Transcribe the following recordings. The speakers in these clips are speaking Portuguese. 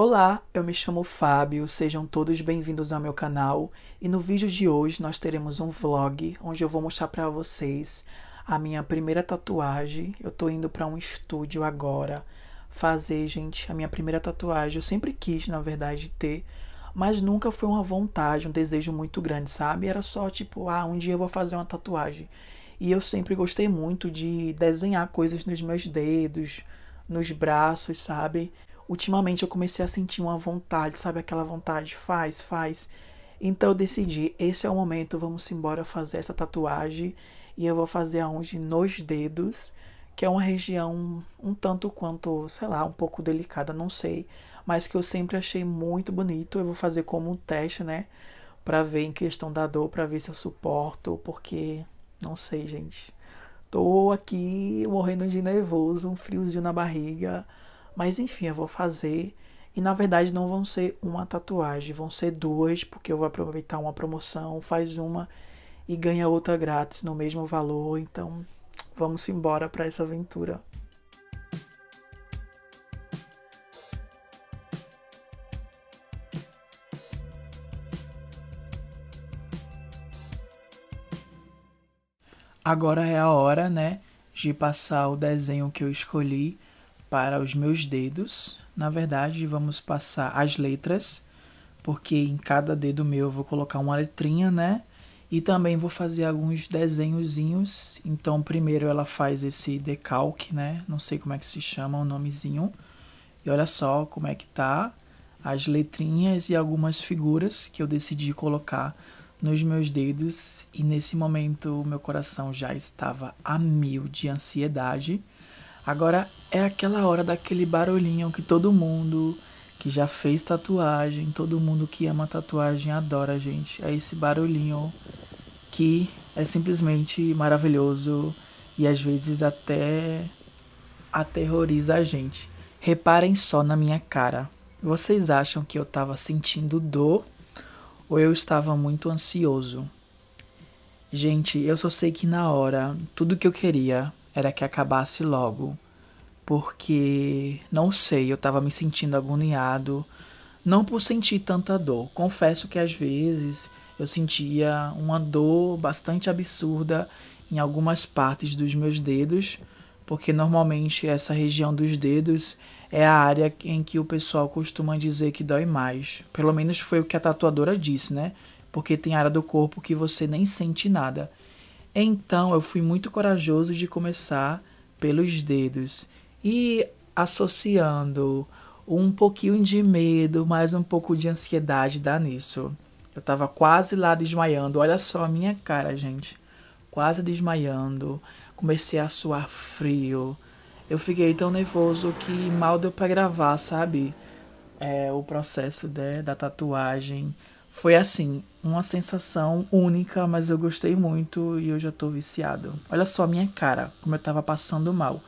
Olá, eu me chamo Fábio, sejam todos bem-vindos ao meu canal e no vídeo de hoje nós teremos um vlog onde eu vou mostrar para vocês a minha primeira tatuagem. Eu tô indo para um estúdio agora fazer, gente, a minha primeira tatuagem. Eu sempre quis, na verdade, ter, mas nunca foi uma vontade, um desejo muito grande, sabe? Era só tipo, ah, um dia eu vou fazer uma tatuagem. E eu sempre gostei muito de desenhar coisas nos meus dedos, nos braços, sabe? ultimamente eu comecei a sentir uma vontade, sabe aquela vontade, faz, faz. Então eu decidi, esse é o momento, vamos embora fazer essa tatuagem e eu vou fazer aonde nos dedos, que é uma região um tanto quanto, sei lá, um pouco delicada, não sei, mas que eu sempre achei muito bonito. Eu vou fazer como um teste, né, para ver em questão da dor, para ver se eu suporto, porque não sei, gente. Tô aqui morrendo de nervoso, um friozinho na barriga. Mas enfim, eu vou fazer. E na verdade não vão ser uma tatuagem, vão ser duas, porque eu vou aproveitar uma promoção, faz uma e ganha outra grátis no mesmo valor. Então, vamos embora para essa aventura. Agora é a hora, né, de passar o desenho que eu escolhi para os meus dedos. Na verdade, vamos passar as letras, porque em cada dedo meu eu vou colocar uma letrinha, né? E também vou fazer alguns desenhozinhos. Então, primeiro ela faz esse decalque, né? Não sei como é que se chama o nomezinho. E olha só como é que tá as letrinhas e algumas figuras que eu decidi colocar nos meus dedos. E nesse momento, meu coração já estava a mil de ansiedade. Agora é aquela hora daquele barulhinho que todo mundo que já fez tatuagem, todo mundo que ama tatuagem adora, gente. É esse barulhinho que é simplesmente maravilhoso e às vezes até aterroriza a gente. Reparem só na minha cara. Vocês acham que eu estava sentindo dor ou eu estava muito ansioso? Gente, eu só sei que na hora, tudo que eu queria era que acabasse logo, porque não sei, eu estava me sentindo agoniado, não por sentir tanta dor. Confesso que às vezes eu sentia uma dor bastante absurda em algumas partes dos meus dedos, porque normalmente essa região dos dedos é a área em que o pessoal costuma dizer que dói mais. Pelo menos foi o que a tatuadora disse, né? Porque tem área do corpo que você nem sente nada. Então eu fui muito corajoso de começar pelos dedos e associando um pouquinho de medo, mais um pouco de ansiedade dá nisso. Eu tava quase lá desmaiando. Olha só a minha cara, gente. Quase desmaiando. Comecei a suar frio. Eu fiquei tão nervoso que mal deu pra gravar, sabe? É, o processo de, né, da tatuagem. Foi assim, uma sensação única, mas eu gostei muito e eu já tô viciado. Olha só a minha cara, como eu tava passando mal.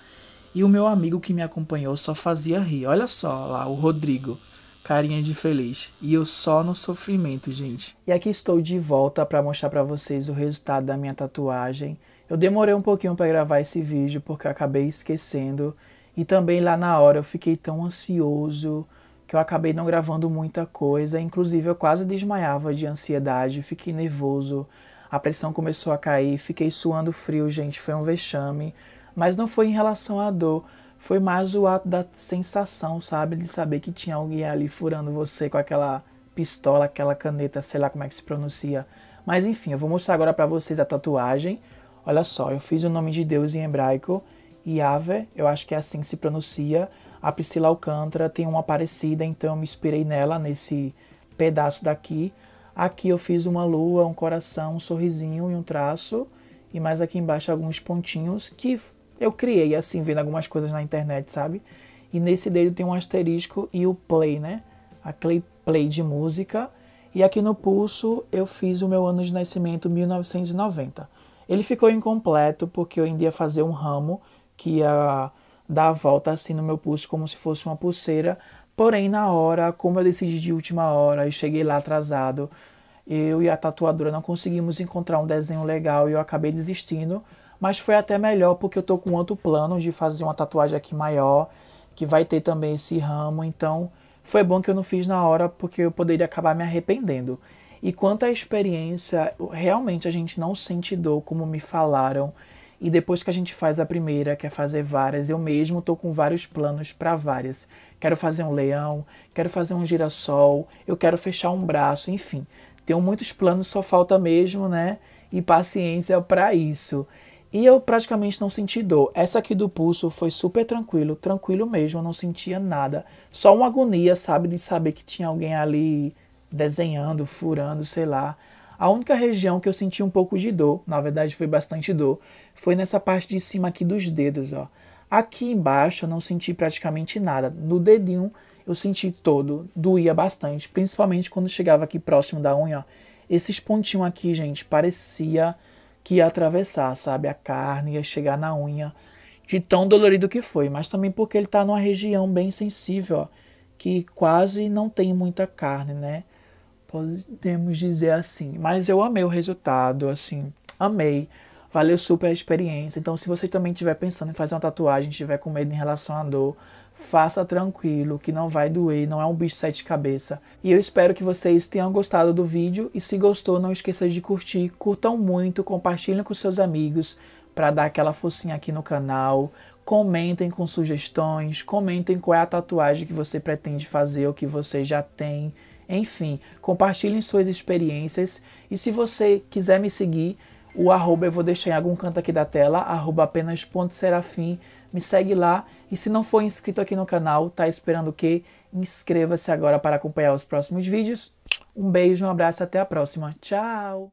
E o meu amigo que me acompanhou só fazia rir. Olha só lá, o Rodrigo. Carinha de feliz. E eu só no sofrimento, gente. E aqui estou de volta para mostrar para vocês o resultado da minha tatuagem. Eu demorei um pouquinho para gravar esse vídeo porque eu acabei esquecendo. E também lá na hora eu fiquei tão ansioso que eu acabei não gravando muita coisa. Inclusive, eu quase desmaiava de ansiedade, fiquei nervoso, a pressão começou a cair, fiquei suando frio, gente. Foi um vexame. Mas não foi em relação à dor, foi mais o ato da sensação, sabe? De saber que tinha alguém ali furando você com aquela pistola, aquela caneta, sei lá como é que se pronuncia. Mas enfim, eu vou mostrar agora para vocês a tatuagem. Olha só, eu fiz o nome de Deus em hebraico, Yahweh, eu acho que é assim que se pronuncia. A Priscila Alcântara tem uma parecida, então eu me inspirei nela, nesse pedaço daqui. Aqui eu fiz uma lua, um coração, um sorrisinho e um traço. E mais aqui embaixo alguns pontinhos que eu criei, assim, vendo algumas coisas na internet, sabe? E nesse dedo tem um asterisco e o play, né? A play, play de música. E aqui no pulso eu fiz o meu ano de nascimento, 1990. Ele ficou incompleto porque eu ainda ia fazer um ramo que ia dar a volta assim no meu pulso como se fosse uma pulseira. Porém, na hora, como eu decidi de última hora e cheguei lá atrasado, eu e a tatuadora não conseguimos encontrar um desenho legal e eu acabei desistindo. Mas foi até melhor porque eu tô com outro plano de fazer uma tatuagem aqui maior, que vai ter também esse ramo. Então, foi bom que eu não fiz na hora porque eu poderia acabar me arrependendo. E quanto à experiência, realmente a gente não sente dor como me falaram. E depois que a gente faz a primeira, quer é fazer várias. Eu mesmo tô com vários planos para várias. Quero fazer um leão, quero fazer um girassol, eu quero fechar um braço, enfim. Tenho muitos planos, só falta mesmo, né? E paciência para isso. E eu praticamente não senti dor. Essa aqui do pulso foi super tranquilo, tranquilo mesmo, eu não sentia nada. Só uma agonia, sabe, de saber que tinha alguém ali desenhando, furando, sei lá. A única região que eu senti um pouco de dor, na verdade foi bastante dor, foi nessa parte de cima aqui dos dedos, ó. Aqui embaixo eu não senti praticamente nada. No dedinho eu senti todo, doía bastante, principalmente quando chegava aqui próximo da unha, ó. Esses pontinhos aqui, gente, parecia que ia atravessar, sabe? A carne ia chegar na unha, de tão dolorido que foi, mas também porque ele tá numa região bem sensível, ó, que quase não tem muita carne, né? podemos dizer assim. Mas eu amei o resultado, assim, amei. Valeu super a experiência. Então, se você também estiver pensando em fazer uma tatuagem, estiver com medo em relação à dor, faça tranquilo, que não vai doer, não é um bicho sete cabeça. E eu espero que vocês tenham gostado do vídeo e se gostou, não esqueça de curtir, curtam muito, compartilhem com seus amigos para dar aquela focinha aqui no canal. Comentem com sugestões, comentem qual é a tatuagem que você pretende fazer ou que você já tem. Enfim, compartilhem suas experiências e se você quiser me seguir, o arroba eu vou deixar em algum canto aqui da tela, arroba apenas ponto serafim, me segue lá e se não for inscrito aqui no canal, tá esperando o quê? Inscreva-se agora para acompanhar os próximos vídeos. Um beijo, um abraço, até a próxima. Tchau!